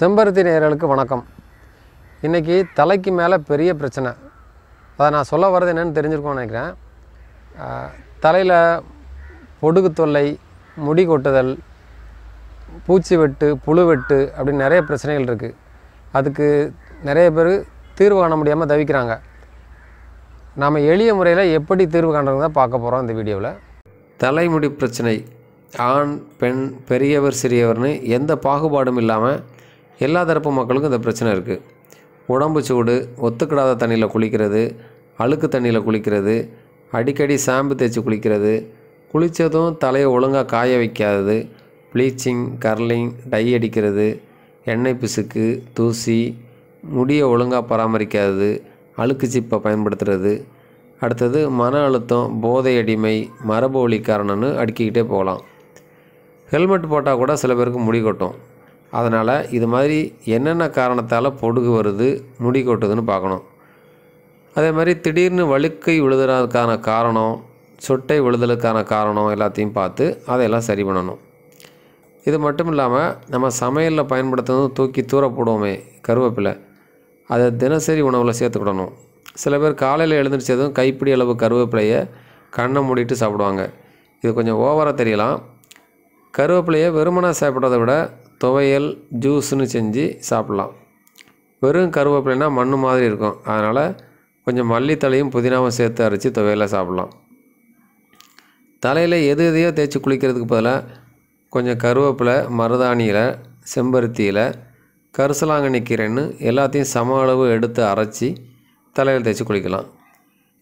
செம்பருத்தி நேர்களுக்கு வணக்கம் இன்றைக்கி தலைக்கு மேலே பெரிய பிரச்சனை அதை நான் சொல்ல வர்றது என்னென்னு தெரிஞ்சிருக்கோம்னு நினைக்கிறேன் தலையில் பொடுகு தொல்லை முடி கொட்டுதல் பூச்சி வெட்டு புழு வெட்டு அப்படின்னு நிறைய பிரச்சனைகள் இருக்குது அதுக்கு நிறைய பேர் தீர்வு காண முடியாமல் தவிக்கிறாங்க நாம் எளிய முறையில் எப்படி தீர்வு காண்றது தான் பார்க்க போகிறோம் இந்த வீடியோவில் தலைமுடி பிரச்சனை ஆண் பெண் பெரியவர் சிறியவர்னு எந்த பாகுபாடும் இல்லாமல் எல்லா தரப்பு மக்களுக்கும் இந்த பிரச்சனை இருக்குது உடம்பு சூடு ஒத்துக்கிடாத தண்ணியில் குளிக்கிறது அழுக்கு தண்ணியில் குளிக்கிறது அடிக்கடி சாம்பு தேய்ச்சி குளிக்கிறது குளித்ததும் தலையை ஒழுங்காக காய வைக்காதது ப்ளீச்சிங் கர்லிங் டை அடிக்கிறது எண்ணெய் பிசுக்கு தூசி முடியை ஒழுங்காக பராமரிக்காதது அழுக்கு சிப்பை பயன்படுத்துகிறது அடுத்தது மன அழுத்தம் போதை அடிமை மரபு வழி காரணம்னு அடுக்கிக்கிட்டே போகலாம் ஹெல்மெட் போட்டால் கூட சில பேருக்கு முடி கொட்டும் அதனால் இது மாதிரி என்னென்ன காரணத்தால் பொடுகு வருது முடி கொட்டுதுன்னு பார்க்கணும் அதே மாதிரி திடீர்னு வழுக்கை விழுதுறதுக்கான காரணம் சொட்டை விழுதலுக்கான காரணம் எல்லாத்தையும் பார்த்து அதையெல்லாம் சரி பண்ணணும் இது மட்டும் இல்லாமல் நம்ம சமையலில் பயன்படுத்துறது தூக்கி தூர போடுவோமே கருவேப்பிலை அதை தினசரி உணவில் சேர்த்துக்கிடணும் சில பேர் காலையில் எழுந்திரிச்சதும் கைப்பிடி அளவு கருவேப்பிலையை கண்ணை மூடிட்டு சாப்பிடுவாங்க இது கொஞ்சம் ஓவராக தெரியலாம் கருவேப்பிலையை வெறுமனாக சாப்பிட்றத விட துவையல் ஜூஸ்னு செஞ்சு சாப்பிட்லாம் வெறும் கருவேப்பிலைனா மண் மாதிரி இருக்கும் அதனால் கொஞ்சம் மல்லித்தலையும் புதினாவும் சேர்த்து அரைச்சி துவையில் சாப்பிட்லாம் தலையில் எது எதையோ தேய்ச்சி குளிக்கிறதுக்கு பதிலாக கொஞ்சம் கருவேப்பிலை மருதாணியில் செம்பருத்தியில் கரிசலாங்கண்ணி கீரைன்னு எல்லாத்தையும் சம அளவு எடுத்து அரைச்சி தலையில் தேய்ச்சி குளிக்கலாம்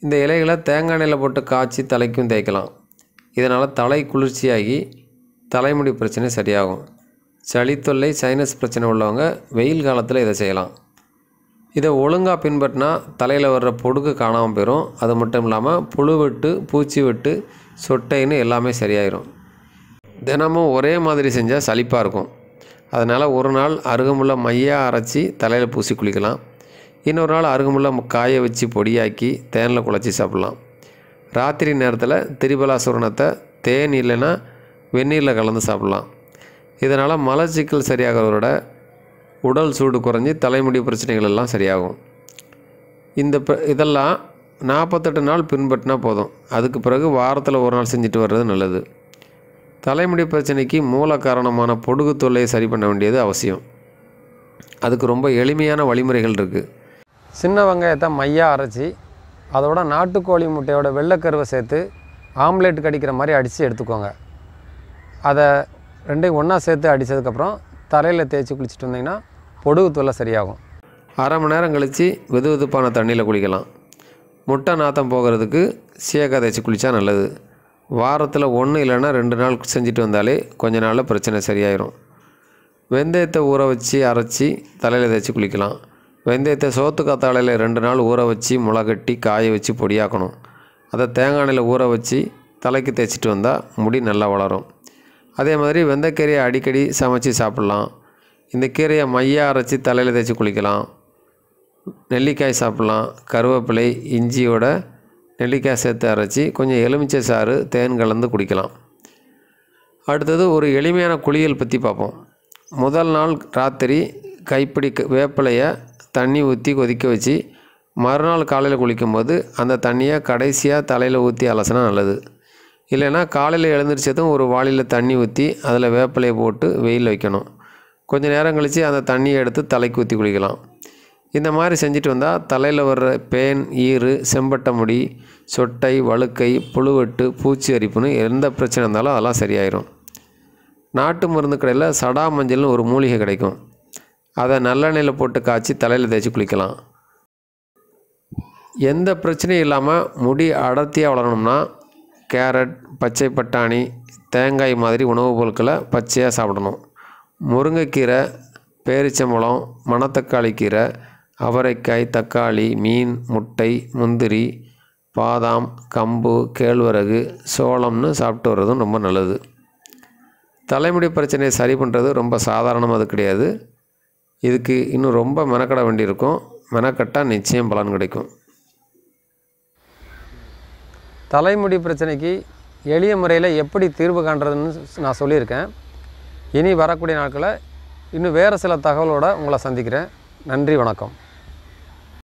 இந்த இலைகளை தேங்காய் எண்ணெயில் போட்டு காய்ச்சி தலைக்கும் தேய்க்கலாம் இதனால் தலை குளிர்ச்சியாகி தலைமுடி பிரச்சனை சரியாகும் சளித்தொல்லை சைனஸ் பிரச்சனை உள்ளவங்க வெயில் காலத்தில் இதை செய்யலாம் இதை ஒழுங்காக பின்பற்றினா தலையில் வர்ற பொடுக்கு காணாமல் போயிடும் அது மட்டும் இல்லாமல் புழு வெட்டு பூச்சி வெட்டு சொட்டைன்னு எல்லாமே சரியாயிடும் தினமும் ஒரே மாதிரி செஞ்சால் சளிப்பாக இருக்கும் அதனால் ஒரு நாள் அருகமுள்ள மையாக அரைச்சி தலையில் பூசி குளிக்கலாம் இன்னொரு நாள் அருகமுள்ள காய வச்சு பொடியாக்கி தேனில் குழச்சி சாப்பிட்லாம் ராத்திரி நேரத்தில் திரிபலாசுரணத்தை தேன் இல்லைன்னா வெந்நீரில் கலந்து சாப்பிட்லாம் இதனால் மலச்சிக்கல் சரியாகிறதோட உடல் சூடு குறைஞ்சி தலைமுடி பிரச்சனைகள் எல்லாம் சரியாகும் இந்த இதெல்லாம் நாற்பத்தெட்டு நாள் பின்பற்றினா போதும் அதுக்கு பிறகு வாரத்தில் ஒரு நாள் செஞ்சுட்டு வர்றது நல்லது தலைமுடி பிரச்சனைக்கு மூல காரணமான பொடுகு தொல்லையை சரி பண்ண வேண்டியது அவசியம் அதுக்கு ரொம்ப எளிமையான வழிமுறைகள் இருக்குது சின்ன வெங்காயத்தை மையாக அரைச்சி அதோட நாட்டுக்கோழி முட்டையோட வெள்ளைக்கருவை சேர்த்து ஆம்லேட் கடிக்கிற மாதிரி அடித்து எடுத்துக்கோங்க அதை ரெண்டையும் ஒன்றா சேர்த்து அடித்ததுக்கப்புறம் தலையில் தேய்ச்சி குளிச்சுட்டு வந்தீங்கன்னா பொடுகு தொல்லை சரியாகும் அரை மணி நேரம் கழித்து வெது வெதுப்பான தண்ணியில் குளிக்கலாம் முட்டை நாத்தம் போகிறதுக்கு சீக்காய் தேய்ச்சி குளித்தா நல்லது வாரத்தில் ஒன்று இல்லைன்னா ரெண்டு நாள் செஞ்சுட்டு வந்தாலே கொஞ்ச நாளில் பிரச்சனை சரியாயிடும் வெந்தயத்தை ஊற வச்சு அரைச்சி தலையில் தேய்ச்சி குளிக்கலாம் வெந்தயத்தை காத்தாலையில் ரெண்டு நாள் ஊற வச்சு முளைகட்டி காய வச்சு பொடியாக்கணும் அதை தேங்காய் எண்ணெயில் ஊற வச்சு தலைக்கு தேய்ச்சிட்டு வந்தால் முடி நல்லா வளரும் அதே மாதிரி வெந்தக்கீரையை அடிக்கடி சமைச்சு சாப்பிட்லாம் இந்த கீரையை மையாக அரைச்சி தலையில் தேய்ச்சி குளிக்கலாம் நெல்லிக்காய் சாப்பிட்லாம் கருவேப்பிலை இஞ்சியோட நெல்லிக்காய் சேர்த்து அரைச்சி கொஞ்சம் எலுமிச்சை சாறு தேன் கலந்து குடிக்கலாம் அடுத்தது ஒரு எளிமையான குளியல் பற்றி பார்ப்போம் முதல் நாள் ராத்திரி கைப்பிடி வேப்பிலையை தண்ணி ஊற்றி கொதிக்க வச்சு மறுநாள் காலையில் குளிக்கும்போது அந்த தண்ணியை கடைசியாக தலையில் ஊற்றி அலசினா நல்லது இல்லைன்னா காலையில் எழுந்திரிச்சதும் ஒரு வாளியில் தண்ணி ஊற்றி அதில் வேப்பிலையை போட்டு வெயில் வைக்கணும் கொஞ்சம் நேரம் கழித்து அந்த தண்ணியை எடுத்து தலைக்கு ஊற்றி குளிக்கலாம் இந்த மாதிரி செஞ்சுட்டு வந்தால் தலையில் வர்ற பேன் ஈறு செம்பட்டை முடி சொட்டை வழுக்கை புழுவெட்டு பூச்சி அரிப்புன்னு எந்த பிரச்சனை இருந்தாலும் அதெல்லாம் சரியாயிடும் நாட்டு மருந்து கடையில் சடா மஞ்சள்னு ஒரு மூலிகை கிடைக்கும் அதை நல்லெண்ணெயில் போட்டு காய்ச்சி தலையில் தேய்ச்சி குளிக்கலாம் எந்த பிரச்சனையும் இல்லாமல் முடி அடர்த்தியாக வளரணும்னா கேரட் பச்சை பட்டாணி தேங்காய் மாதிரி உணவுப் பொருட்களை பச்சையாக சாப்பிடணும் முருங்கைக்கீரை பேரிச்சம்பழம் மணத்தக்காளி கீரை அவரைக்காய் தக்காளி மீன் முட்டை முந்திரி பாதாம் கம்பு கேழ்வரகு சோளம்னு சாப்பிட்டு வர்றதும் ரொம்ப நல்லது தலைமுடி பிரச்சனையை சரி பண்ணுறது ரொம்ப சாதாரணமாக அது கிடையாது இதுக்கு இன்னும் ரொம்ப மெனக்கட வேண்டியிருக்கும் மெனக்கட்டால் நிச்சயம் பலன் கிடைக்கும் தலைமுடி பிரச்சனைக்கு எளிய முறையில் எப்படி தீர்வு காண்றதுன்னு நான் சொல்லியிருக்கேன் இனி வரக்கூடிய நாட்களில் இன்னும் வேறு சில தகவலோடு உங்களை சந்திக்கிறேன் நன்றி வணக்கம்